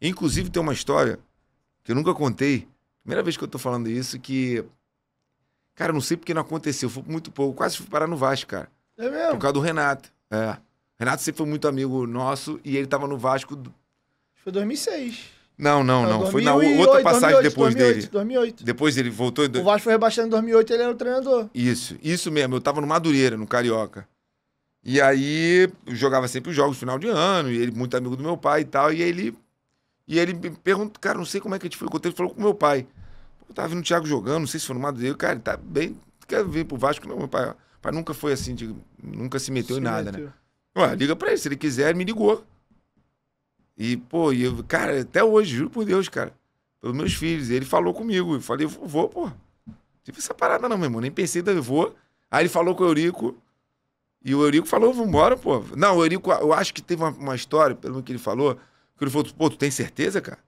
Inclusive, tem uma história que eu nunca contei. Primeira vez que eu tô falando isso, que. Cara, não sei porque não aconteceu. Foi muito pouco. Quase fui parar no Vasco, cara. É mesmo? Por causa do Renato. É. Renato sempre foi muito amigo nosso e ele tava no Vasco. Do... Foi 2006. Não, não, não. não. Foi na outra passagem 2008, depois 2008, dele. 2008. Depois ele voltou em. O Vasco foi rebaixado em 2008 ele era o treinador. Isso, isso mesmo. Eu tava no Madureira, no Carioca. E aí eu jogava sempre os jogos final de ano, e ele muito amigo do meu pai e tal, e ele e ele me perguntou, cara, não sei como é que a gente foi. Ele falou com meu pai. Eu tava vendo o Thiago jogando, não sei se foi no mato dele. Cara, ele tá bem. Quer vir pro Vasco? Não, meu pai. pai nunca foi assim, de, nunca se meteu se em nada, meteu. né? Ué, liga pra ele, se ele quiser, ele me ligou. E, pô, e eu, cara, até hoje, juro por Deus, cara. Pelos meus filhos. Ele falou comigo. Eu falei, eu vou, pô. Não tive essa parada, não, meu irmão. Nem pensei, eu vou. Aí ele falou com o Eurico. E o Eurico falou, vambora, pô. Não, o Eurico, eu acho que teve uma, uma história, pelo que ele falou que ele falou, pô, tu tem certeza, cara?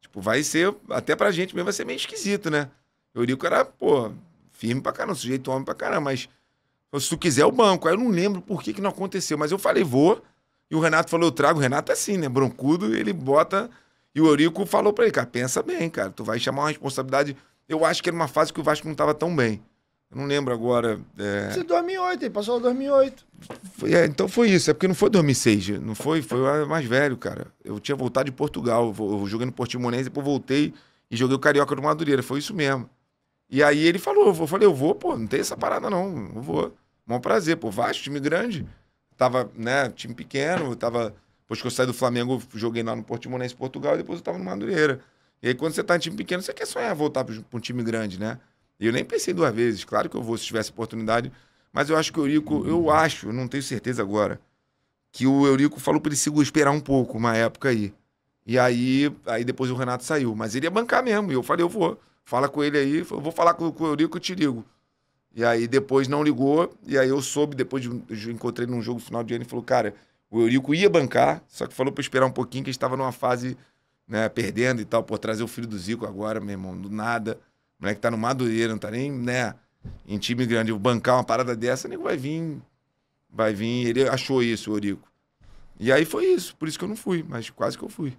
Tipo, vai ser, até pra gente mesmo vai ser meio esquisito, né? Eu li o cara, pô, firme pra caramba, sujeito homem pra caramba, mas se tu quiser o banco. Aí eu não lembro por que, que não aconteceu, mas eu falei, vou. E o Renato falou, eu trago. O Renato é assim, né? Broncudo, ele bota. E o Eurico falou pra ele, cara, pensa bem, cara, tu vai chamar uma responsabilidade. Eu acho que era uma fase que o Vasco não tava tão bem. Eu não lembro agora. É... Você 2008, ele passou 2008. Foi, é, então foi isso. É porque não foi 2006, não foi? Foi mais velho, cara. Eu tinha voltado de Portugal, eu joguei no Portimonense, depois voltei e joguei o Carioca do Madureira. Foi isso mesmo. E aí ele falou, eu falei, eu vou, pô, não tem essa parada não, eu vou. Mó prazer, pô, Vasco, time grande. Tava, né, time pequeno, tava... Depois que eu saí do Flamengo, joguei lá no Portimonense, Portugal, e depois eu tava no Madureira. E aí quando você tá em time pequeno, você quer sonhar voltar pra um time grande, né? E eu nem pensei duas vezes. Claro que eu vou se tivesse oportunidade. Mas eu acho que o Eurico, uhum. eu acho, não tenho certeza agora, que o Eurico falou para ele esperar um pouco, uma época aí. E aí, aí depois o Renato saiu. Mas ele ia bancar mesmo. E eu falei, eu vou. Fala com ele aí, eu vou falar com, com o Eurico, eu te ligo. E aí depois não ligou. E aí eu soube, depois de, eu encontrei num jogo final de ano e falou, cara, o Eurico ia bancar, só que falou para esperar um pouquinho, que a gente estava numa fase né, perdendo e tal. por trazer o filho do Zico agora, meu irmão, do nada. O moleque tá no Madureira, não tá nem, né? Em time grande, bancar uma parada dessa, nego vai vir. Vai vir. Ele achou isso, o E aí foi isso. Por isso que eu não fui, mas quase que eu fui.